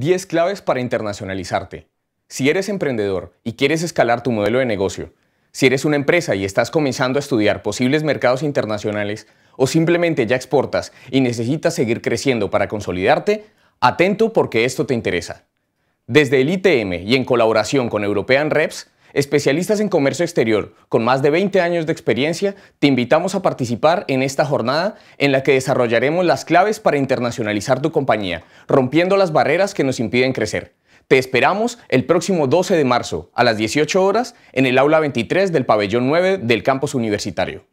10 claves para internacionalizarte. Si eres emprendedor y quieres escalar tu modelo de negocio, si eres una empresa y estás comenzando a estudiar posibles mercados internacionales o simplemente ya exportas y necesitas seguir creciendo para consolidarte, atento porque esto te interesa. Desde el ITM y en colaboración con European Reps, especialistas en comercio exterior con más de 20 años de experiencia, te invitamos a participar en esta jornada en la que desarrollaremos las claves para internacionalizar tu compañía, rompiendo las barreras que nos impiden crecer. Te esperamos el próximo 12 de marzo a las 18 horas en el aula 23 del pabellón 9 del campus universitario.